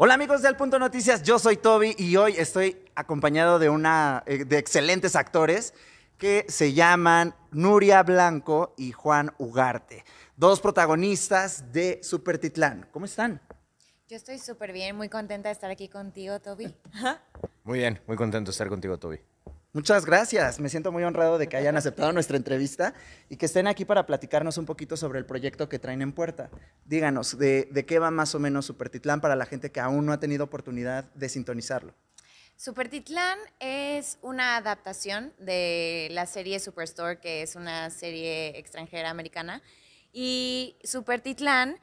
Hola amigos de Punto Noticias, yo soy Toby y hoy estoy acompañado de una eh, de excelentes actores que se llaman Nuria Blanco y Juan Ugarte, dos protagonistas de Super Titlán. ¿Cómo están? Yo estoy súper bien, muy contenta de estar aquí contigo, Toby. Muy bien, muy contento de estar contigo, Toby. Muchas gracias. Me siento muy honrado de que hayan aceptado nuestra entrevista y que estén aquí para platicarnos un poquito sobre el proyecto que traen en puerta. Díganos, ¿de, qué va más o menos Supertitlán para la gente que aún no ha tenido oportunidad de sintonizarlo? Supertitlán es una adaptación de la serie Superstore, que es una serie extranjera americana. Y Supertitlán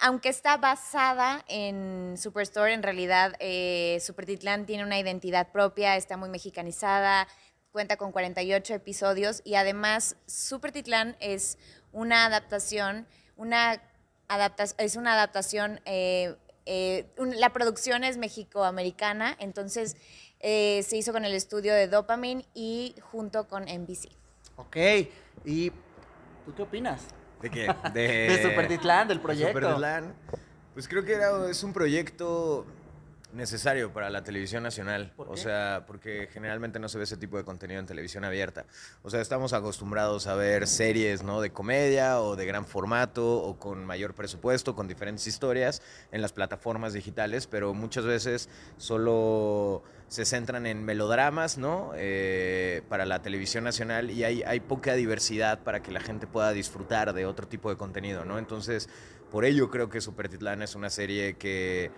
aunque está basada en Superstore, en realidad Super eh, Supertitlán tiene una identidad propia, está muy mexicanizada, cuenta con 48 episodios y además Supertitlán es una adaptación, una es una adaptación, eh, eh, la producción es mexicoamericana, entonces se hizo con el estudio de Dopamine y junto con NBC. Ok, ¿y tú qué opinas? ¿De qué? De, Super Supertitlán, del proyecto. Pues creo que era, es un proyecto necesario para la televisión nacional. O sea, porque generalmente no se ve ese tipo de contenido en televisión abierta. O sea, estamos acostumbrados a ver series, ¿no? De comedia o de gran formato o con mayor presupuesto, con diferentes historias en las plataformas digitales, pero muchas veces solo se centran en melodramas, ¿no? Eh, para la televisión nacional y hay, hay poca diversidad para que la gente pueda disfrutar de otro tipo de contenido, ¿no? Entonces, por ello creo que Super Titlán es una serie que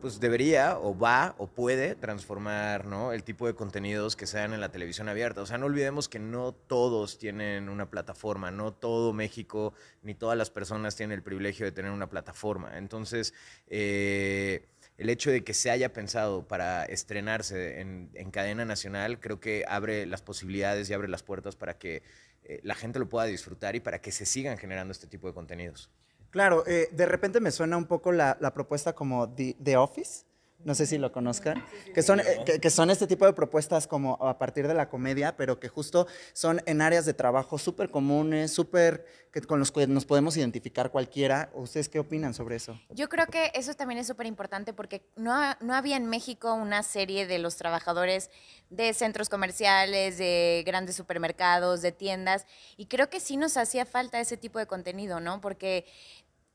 pues debería o va o puede transformar el tipo de contenidos que sean en la televisión abierta. O sea, no olvidemos que no todos tienen una plataforma, no todo México ni todas las personas tienen el privilegio de tener una plataforma. Entonces, eh, el hecho de que se haya pensado para estrenarse en, cadena nacional creo que abre las posibilidades y abre las puertas para que eh, la gente lo pueda disfrutar y para que se sigan generando este tipo de contenidos. Claro, eh, de repente me suena un poco la, propuesta como The Office, no sé si lo conozcan, que son, eh, que, son este tipo de propuestas como a partir de la comedia, pero que justo son en áreas de trabajo súper comunes, súper con los que nos podemos identificar cualquiera. ¿Ustedes qué opinan sobre eso? Yo creo que eso también es súper importante porque no, no había en México una serie de los trabajadores de centros comerciales, de grandes supermercados, de tiendas, y creo que sí nos hacía falta ese tipo de contenido, ¿no? Porque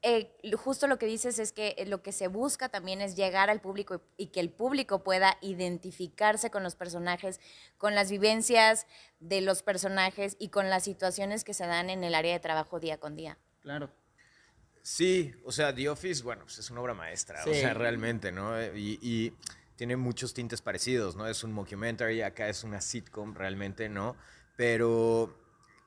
eh, justo lo que dices es que eh, lo que se busca también es llegar al público y que el público pueda identificarse con los personajes, con las vivencias de los personajes y con las situaciones que se dan en el área de trabajo día con día. Claro. Sí, o sea, The Office, bueno, pues es una obra maestra, o sea, realmente, ¿no? Eh, y, tiene muchos tintes parecidos, ¿no? Es un mockumentary, acá es una sitcom realmente, ¿no? Pero,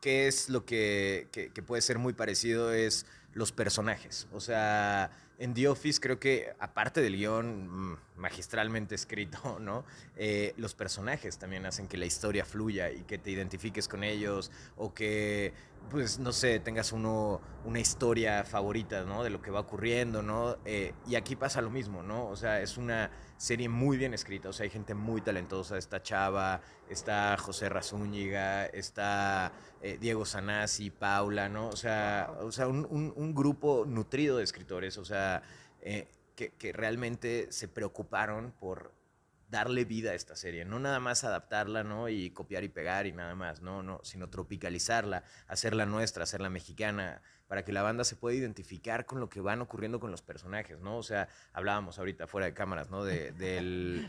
¿qué es lo que, que puede ser muy parecido? Es los personajes. O sea, en The Office creo que, aparte del guión mm, magistralmente escrito, ¿no? Eh, los personajes también hacen que la historia fluya y que te identifiques con ellos o que, pues, no sé, tengas uno, una historia favorita, ¿no? De lo que va ocurriendo, ¿no? Eh, y aquí pasa lo mismo, ¿no? O sea, es una serie muy bien escrita. O sea, hay gente muy talentosa. Está Chava, está José Razúñiga, está eh, Diego Sanasi, Paula, ¿no? O sea, o sea un, grupo nutrido de escritores, o sea, eh, que, realmente se preocuparon por darle vida a esta serie, no nada más adaptarla, ¿no? Y copiar y pegar y nada más, no, no, sino tropicalizarla, hacerla nuestra, hacerla mexicana, para que la banda se pueda identificar con lo que van ocurriendo con los personajes, ¿no? O sea, hablábamos ahorita fuera de cámaras, ¿no? del,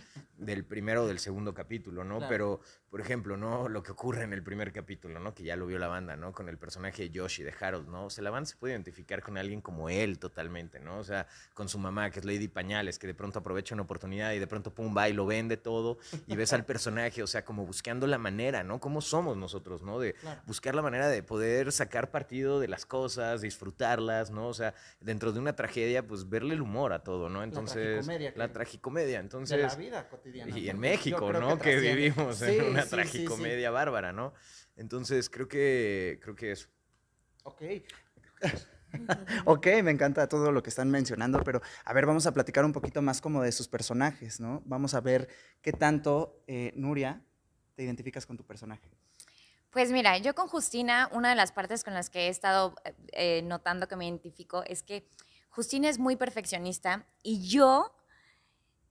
primero o del segundo capítulo, ¿no? Pero, por ejemplo, ¿no? Lo que ocurre en el primer capítulo, ¿no? Que ya lo vio la banda, ¿no? Con el personaje de Yoshi, de Harold, ¿no? O sea, la banda se puede identificar con alguien como él totalmente, ¿no? O sea, con su mamá, que es Lady Pañales, que de pronto aprovecha una oportunidad y de pronto, pum, va y lo vende todo y ves al personaje, o sea, como buscando la manera, ¿no? ¿Cómo somos nosotros, ¿no? De buscar la manera de poder sacar partido de las cosas disfrutarlas, ¿no? O sea, dentro de una tragedia, pues verle el humor a todo, ¿no? Entonces, la tragicomedia. La entonces. la vida cotidiana. Y en México, ¿no? Que, vivimos en una tragicomedia bárbara, ¿no? Entonces, creo que, creo que eso. Ok. ok, me encanta todo lo que están mencionando, pero a ver, vamos a platicar un poquito más como de sus personajes, ¿no? Vamos a ver qué tanto, eh, Nuria, te identificas con tu personaje. Pues mira, yo con Justina, una de las partes con las que he estado eh, eh, notando que me identifico es que Justina es muy perfeccionista y yo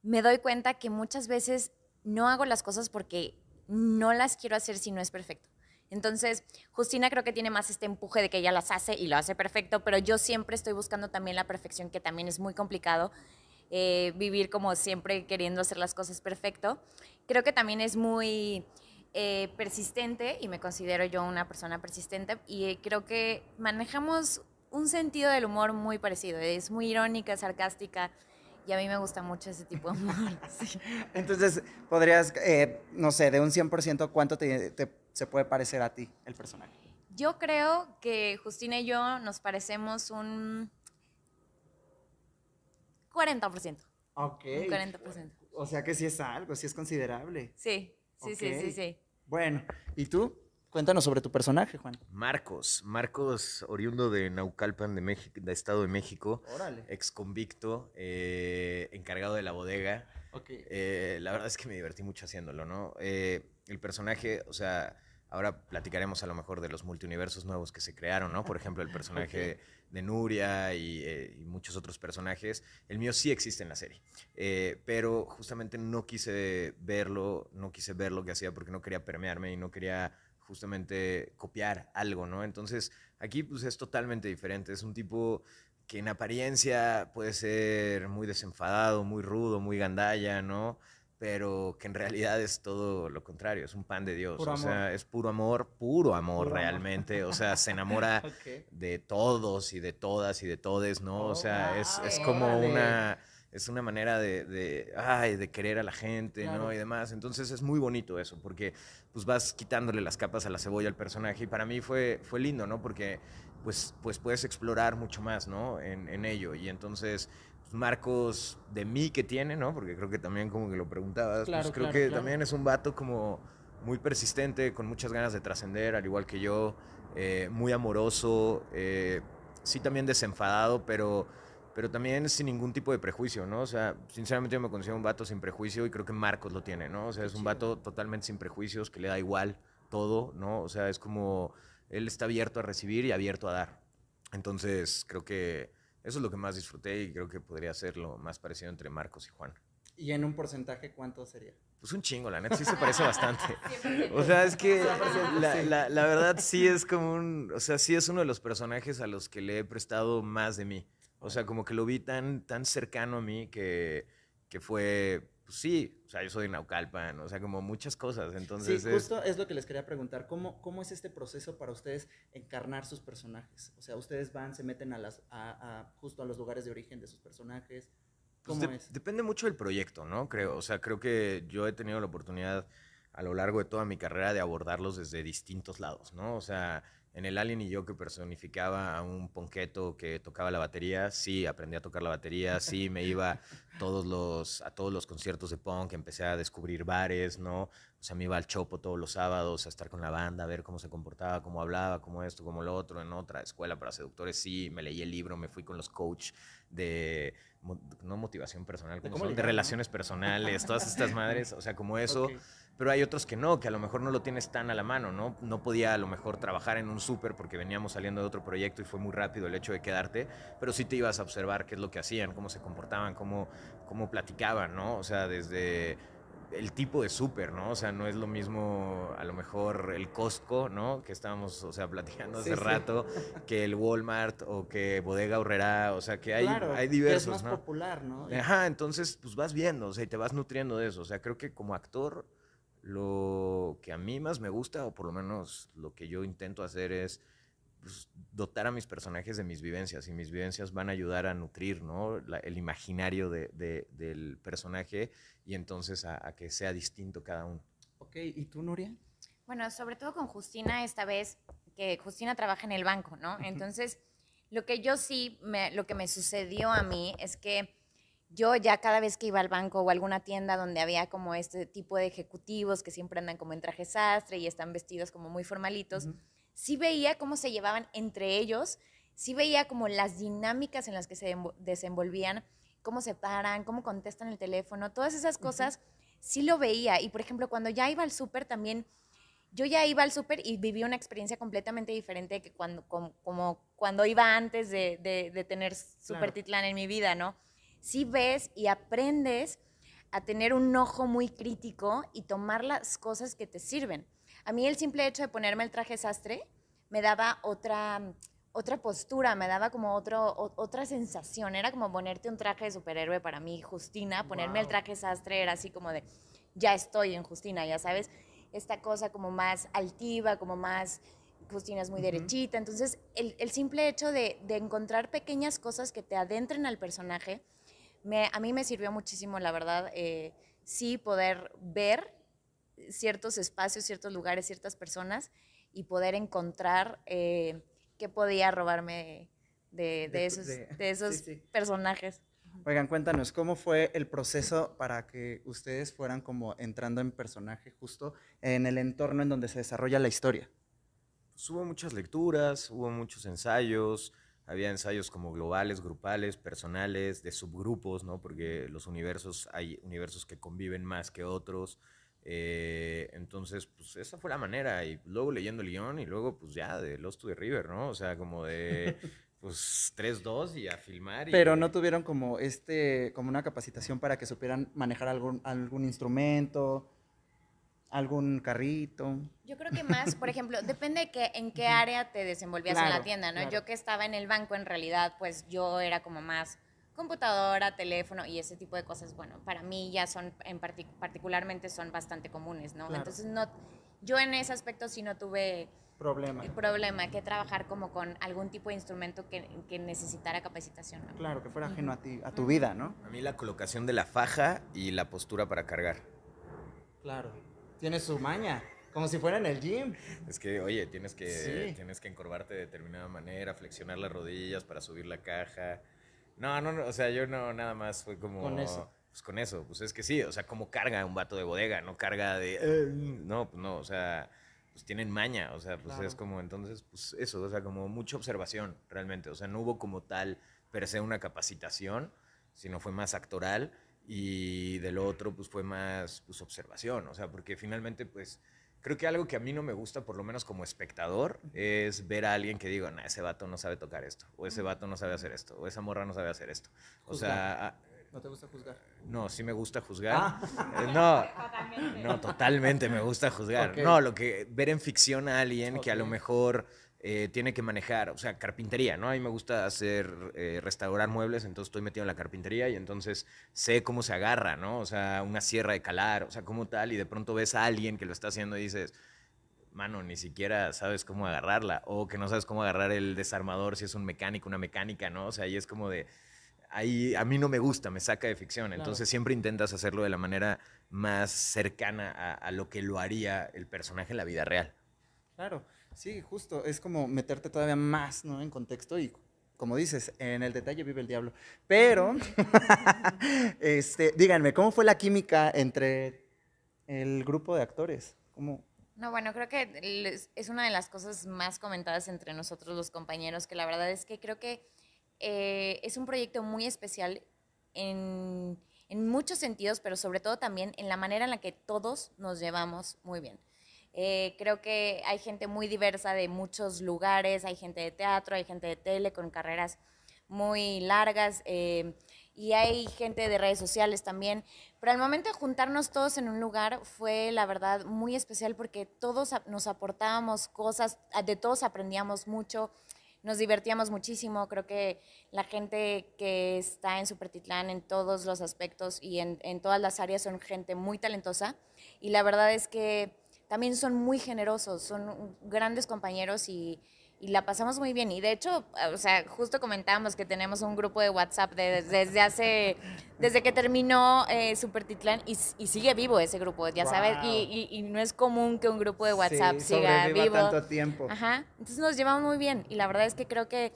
me doy cuenta que muchas veces no hago las cosas porque no las quiero hacer si no es perfecto. Entonces, Justina creo que tiene más este empuje de que ella las hace y lo hace perfecto, pero yo siempre estoy buscando también la perfección, que también es muy complicado. Eh, vivir como siempre queriendo hacer las cosas perfecto. Creo que también es muy eh, persistente y me considero yo una persona persistente y eh, creo que manejamos un sentido del humor muy parecido. Es muy irónica, sarcástica y a mí me gusta mucho ese tipo de humor. Entonces, podrías, eh, no sé, de un 100%, ¿cuánto te, se puede parecer a ti el personaje? Yo creo que Justina y yo nos parecemos un 40%. Ok. Un 40%. O sea que sí es algo, sí es considerable. Sí, Sí, sí, sí, sí. Bueno, ¿y tú? Cuéntanos sobre tu personaje, Juan. Marcos, Marcos, oriundo de Naucalpan, de, México, Estado de México. Órale. Ex convicto, eh, encargado de la bodega. Ok. Eh, la verdad es que me divertí mucho haciéndolo, ¿no? Eh, el personaje, o sea, ahora platicaremos a lo mejor de los multiuniversos nuevos que se crearon, ¿no? Por ejemplo, el personaje de Nuria eh, y, muchos otros personajes. El mío sí existe en la serie, eh, pero justamente no quise verlo, no quise ver lo que hacía porque no quería permearme y no quería justamente copiar algo, ¿no? Entonces aquí pues es totalmente diferente, es un tipo que en apariencia puede ser muy desenfadado, muy rudo, muy gandalla, ¿no? pero que en realidad es todo lo contrario, es un pan de Dios, o sea, es puro amor, puro amor realmente, o sea, se enamora de todos y de todas y de todes, ¿no? o oh, sea, es, como una es una manera de, de, ay, de querer a la gente, ¿no? Y demás. Entonces es muy bonito eso, porque pues vas quitándole las capas a la cebolla al personaje. Y para mí fue, fue lindo, ¿no? Porque pues, pues puedes explorar mucho más, ¿no? En, ello. Y entonces pues, marcos de mí que tiene, ¿no? Porque creo que también como que lo preguntabas, pues, creo que también es un vato como muy persistente, con muchas ganas de trascender, al igual que yo, eh, muy amoroso, eh, sí también desenfadado, pero pero también sin ningún tipo de prejuicio, ¿no? O sea, sinceramente yo me conocía un vato sin prejuicio y creo que Marcos lo tiene, ¿no? O sea, es un vato totalmente sin prejuicios, que le da igual todo, ¿no? O sea, es como él está abierto a recibir y abierto a dar. Entonces, creo que eso es lo que más disfruté y creo que podría ser lo más parecido entre Marcos y Juan. ¿Y en un porcentaje cuánto sería? Pues un chingo, la neta, sí se parece bastante. O sea, es que la, la verdad sí es como un, o sea, sí es uno de los personajes a los que le he prestado más de mí. O sea, como que lo vi tan, tan cercano a mí que, que fue, pues sí, o sea, yo soy de Naucalpan, o sea, como muchas cosas. Entonces sí, justo es... lo que les quería preguntar. ¿Cómo, ¿Cómo es este proceso para ustedes encarnar sus personajes? O sea, ustedes van, se meten a las, justo a los lugares de origen de sus personajes. Pues ¿Cómo es? Depende mucho del proyecto, ¿no? Creo, o sea, creo que yo he tenido la oportunidad a lo largo de toda mi carrera de abordarlos desde distintos lados, ¿no? O sea, en el Alien y yo que personificaba a un ponqueto que tocaba la batería, sí, aprendí a tocar la batería, sí, me iba todos los, a todos los conciertos de punk, empecé a descubrir bares, ¿no? O sea, me iba al chopo todos los sábados a estar con la banda, a ver cómo se comportaba, cómo hablaba, cómo esto, cómo lo otro, en otra escuela para seductores, sí, me leí el libro, me fui con los coach de no motivación personal, como de relaciones personales, todas estas madres, o sea, como eso. Pero hay otros que no, que a lo mejor no lo tienes tan a la mano, ¿no? No podía a lo mejor trabajar en un súper porque veníamos saliendo de otro proyecto y fue muy rápido el hecho de quedarte, pero sí te ibas a observar qué es lo que hacían, cómo se comportaban, cómo, cómo platicaban, ¿no? O sea, desde el tipo de súper, ¿no? O sea, no es lo mismo a lo mejor el Costco, ¿no? Que estábamos, o sea, platicando hace rato, que el Walmart o que Bodega Horrera, o sea, que hay, hay diversos. es más popular, ¿no? Ajá, entonces, pues vas viendo, o sea, y te vas nutriendo de eso. O sea, creo que como actor, lo que a mí más me gusta, o por lo menos lo que yo intento hacer es pues, dotar a mis personajes de mis vivencias y mis vivencias van a ayudar a nutrir ¿no? el imaginario del personaje y entonces a, que sea distinto cada uno. Ok, ¿y tú, Nuria? Bueno, sobre todo con Justina esta vez, que Justina trabaja en el banco, ¿no? Entonces, lo que yo sí, me, lo que me sucedió a mí es que yo ya cada vez que iba al banco o alguna tienda donde había como este tipo de ejecutivos que siempre andan como en traje sastre y están vestidos como muy formalitos, sí veía cómo se llevaban entre ellos, sí veía como las dinámicas en las que se desenvolvían, cómo se paran, cómo contestan el teléfono, todas esas cosas, sí lo veía. Y por ejemplo, cuando ya iba al súper también, yo ya iba al súper y viví una experiencia completamente diferente que cuando, como, cuando iba antes de, tener Super Titlán en mi vida, ¿no? Sí ves y aprendes a tener un ojo muy crítico y tomar las cosas que te sirven. A mí el simple hecho de ponerme el traje sastre me daba otra, otra postura, me daba como otro, otra sensación. Era como ponerte un traje de superhéroe para mí, Justina. Ponerme el traje sastre era así como de, ya estoy en Justina, ya sabes. Esta cosa como más altiva, como más... Justina es muy derechita, entonces el, simple hecho de, encontrar pequeñas cosas que te adentren al personaje, me, a mí me sirvió muchísimo, la verdad, eh, sí poder ver ciertos espacios, ciertos lugares, ciertas personas y poder encontrar eh, qué podía robarme de, de, esos, personajes. Oigan, cuéntanos, ¿cómo fue el proceso para que ustedes fueran como entrando en personaje justo en el entorno en donde se desarrolla la historia? Pues, hubo muchas lecturas, hubo muchos ensayos, había ensayos como globales, grupales, personales, de subgrupos, ¿no? Porque los universos, hay universos que conviven más que otros. Eh, entonces, pues esa fue la manera. Y luego leyendo el guión y luego, pues ya, de Lost to the River, ¿no? O sea, como de, pues 3-2 y a filmar. Pero no tuvieron como este, como una capacitación para que supieran manejar algún, algún instrumento, algún carrito. Yo creo que más, por ejemplo, depende de que, en qué área te desenvolvías en la tienda, ¿no? Yo que estaba en el banco, en realidad, pues yo era como más computadora, teléfono y ese tipo de cosas, bueno, para mí ya son, en particularmente son bastante comunes, ¿no? Entonces, no, yo en ese aspecto sí no tuve problema. El problema, que trabajar como con algún tipo de instrumento que, necesitara capacitación. ¿no? Claro, que fuera ajeno a, tu vida, ¿no? A mí la colocación de la faja y la postura para cargar. Claro, tienes su maña. Como si fuera en el gym. Es que, oye, tienes que, tienes que encorvarte de determinada manera, flexionar las rodillas para subir la caja. No, no, no, o sea, yo no, nada más fue como... Con eso. Pues con eso, pues es que sí, o sea, como carga un vato de bodega, no carga de... Eh. no, pues no, o sea, pues tienen maña, o sea, pues es como entonces, pues eso, o sea, como mucha observación realmente, o sea, no hubo como tal per se una capacitación, sino fue más actoral y del otro pues fue más pues observación, o sea, porque finalmente pues Creo que algo que a mí no me gusta, por lo menos como espectador, es ver a alguien que diga, no, ese vato no sabe tocar esto, o ese vato no sabe hacer esto, o esa morra no sabe hacer esto. O sea... Ah, ¿No te gusta juzgar? No, sí me gusta juzgar. Ah. Eh, no, totalmente. no, totalmente me gusta juzgar. No, lo que ver en ficción a alguien que a lo mejor eh, tiene que manejar, o sea, carpintería, ¿no? A mí me gusta hacer, eh, restaurar muebles, entonces estoy metido en la carpintería y entonces sé cómo se agarra, ¿no? O sea, una sierra de calar, o sea, como tal, y de pronto ves a alguien que lo está haciendo y dices, mano, ni siquiera sabes cómo agarrarla, o que no sabes cómo agarrar el desarmador si es un mecánico, una mecánica, ¿no? O sea, ahí es como de, ahí a mí no me gusta, me saca de ficción, entonces siempre intentas hacerlo de la manera más cercana a lo que lo haría el personaje en la vida real. Claro, sí, justo, es como meterte todavía más ¿no? en contexto y como dices, en el detalle vive el diablo. Pero, este, díganme, ¿cómo fue la química entre el grupo de actores? ¿Cómo? No, bueno, creo que es una de las cosas más comentadas entre nosotros los compañeros, que la verdad es que creo que eh, es un proyecto muy especial en muchos sentidos, pero sobre todo también en la manera en la que todos nos llevamos muy bien. Eh, creo que hay gente muy diversa de muchos lugares, hay gente de teatro, hay gente de tele con carreras muy largas eh, y hay gente de redes sociales también. Pero al momento de juntarnos todos en un lugar fue la verdad muy especial porque todos nos aportábamos cosas, de todos aprendíamos mucho nos divertíamos muchísimo. Creo que la gente que está en Supertitlán en todos los aspectos y en, en, todas las áreas son gente muy talentosa. Y la verdad es que también son muy generosos, son grandes compañeros y, la pasamos muy bien. Y de hecho, o sea, justo comentábamos que tenemos un grupo de WhatsApp desde hace, desde que terminó eh, Supertitlán y, sigue vivo ese grupo, ya sabes, y, no es común que un grupo de WhatsApp siga vivo. tanto tiempo. entonces nos llevamos muy bien y la verdad es que creo que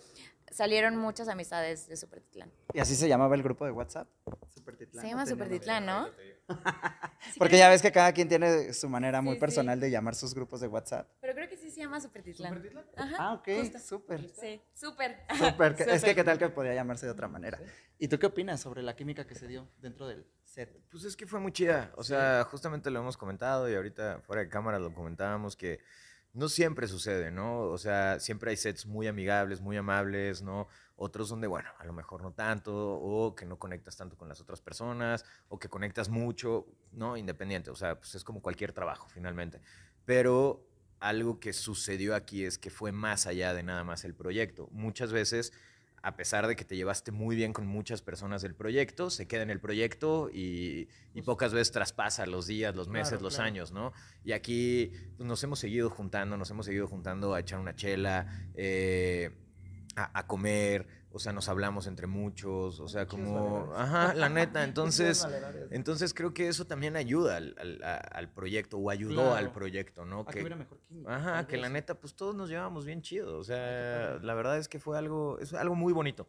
salieron muchas amistades de Supertitlán. ¿Y así se llamaba el grupo de WhatsApp? Supertitlán. Se llama Supertitlán, ¿no? Porque ya ves que cada quien tiene su manera muy personal de llamar sus grupos de WhatsApp. Pero creo que sí se llama Supertitlán. ¿Supertitlán? Ajá, ah, ok, súper. Sí, súper. Es que qué tal que podía llamarse de otra manera. ¿Y tú qué opinas sobre la química que se dio dentro del set? Pues es que fue muy chida. O sea, justamente lo hemos comentado y ahorita fuera de cámara lo comentábamos que no siempre sucede, ¿no? O sea, siempre hay sets muy amigables, muy amables, ¿no? Otros donde, bueno, a lo mejor no tanto, o que no conectas tanto con las otras personas, o que conectas mucho, ¿no? Independiente, o sea, pues es como cualquier trabajo finalmente. Pero algo que sucedió aquí es que fue más allá de nada más el proyecto. Muchas veces a pesar de que te llevaste muy bien con muchas personas del proyecto, se queda en el proyecto y, pocas veces traspasa los días, los meses, los años, ¿no? Y aquí pues, nos hemos seguido juntando, nos hemos seguido juntando a echar una chela, eh, a comer, o sea, nos hablamos entre muchos, o sea, como, ajá, la neta, entonces, entonces creo que eso también ayuda al, proyecto o ayudó al proyecto, ¿no? que, Ajá, que la neta, pues todos nos llevábamos bien chido, o sea, la verdad es que fue algo, es algo muy bonito.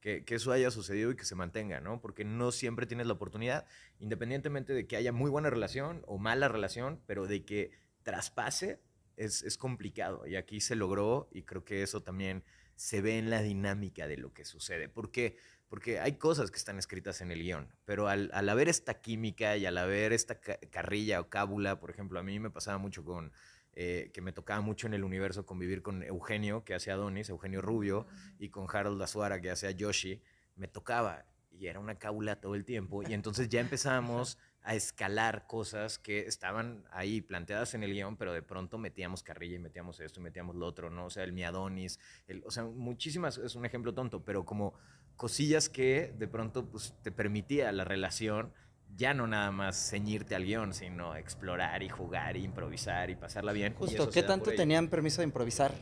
Que, eso haya sucedido y que se mantenga, ¿no? Porque no siempre tienes la oportunidad, independientemente de que haya muy buena relación o mala relación, pero de que traspase es, es complicado. Y aquí se logró y creo que eso también se ve en la dinámica de lo que sucede. ¿Por qué? Porque hay cosas que están escritas en el guión, pero al, haber esta química y al haber esta carrilla o cábula, por ejemplo, a mí me pasaba mucho con... Eh, que me tocaba mucho en el universo convivir con Eugenio, que hacía Adonis, Eugenio Rubio, y con Harold Azuara, que hacía Yoshi, me tocaba y era una cábula todo el tiempo. Y entonces ya empezamos a escalar cosas que estaban ahí planteadas en el guión, pero de pronto metíamos carrilla y metíamos esto y metíamos lo otro, ¿no? O sea, el miadonis, el, o sea, muchísimas, es un ejemplo tonto, pero como cosillas que de pronto pues, te permitía la relación ya no nada más ceñirte al guión, sino explorar y jugar y improvisar y pasarla bien. Justo, ¿qué tanto tenían permiso de improvisar?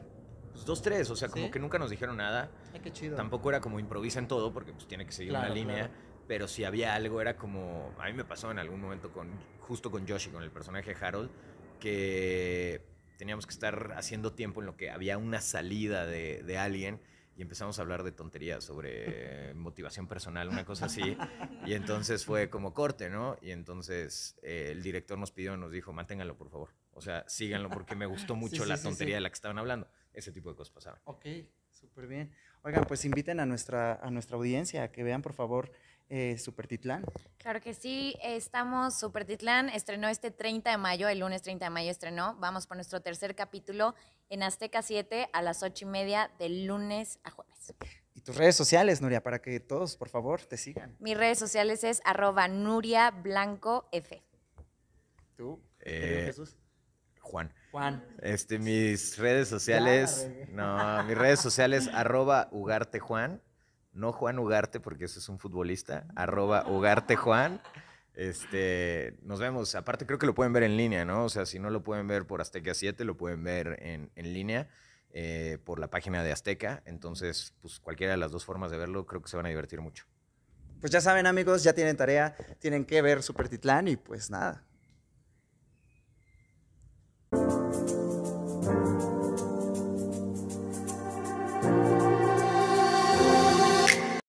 Pues dos, tres, o sea, como que nunca nos dijeron nada. qué chido. Tampoco era como en todo, porque pues tiene que seguir la una línea pero si había algo era como, a mí me pasó en algún momento con, justo con Yoshi, con el personaje Harold, que teníamos que estar haciendo tiempo en lo que había una salida de, alguien y empezamos a hablar de tonterías sobre motivación personal, una cosa así. Y entonces fue como corte, ¿no? Y entonces eh, el director nos pidió, nos dijo, manténganlo, por favor. O sea, síganlo porque me gustó mucho la tontería de la que estaban hablando. Ese tipo de cosas pasaban. Ok, súper bien. Oigan, pues inviten a nuestra, a nuestra audiencia a que vean, por favor, eh, Supertitlán. Claro que sí, estamos, Supertitlán estrenó este 30 de mayo, el lunes 30 de mayo estrenó, vamos por nuestro tercer capítulo en Azteca 7 a las 8 y media del lunes a jueves. Y tus redes sociales, Nuria, para que todos, por favor, te sigan. Mis redes sociales es arroba Nuria Blanco F. ¿Tú? Eh, Jesús? Juan. Juan. Este, mis redes sociales, no, mis redes sociales arroba Ugarte no Juan Ugarte, porque ese es un futbolista, arroba Ugarte Juan. Este, nos vemos. Aparte, creo que lo pueden ver en línea, ¿no? O sea, si no lo pueden ver por Azteca 7, lo pueden ver en, línea eh, por la página de Azteca. Entonces, pues cualquiera de las dos formas de verlo, creo que se van a divertir mucho. Pues ya saben, amigos, ya tienen tarea, tienen que ver Super Titlán y pues nada.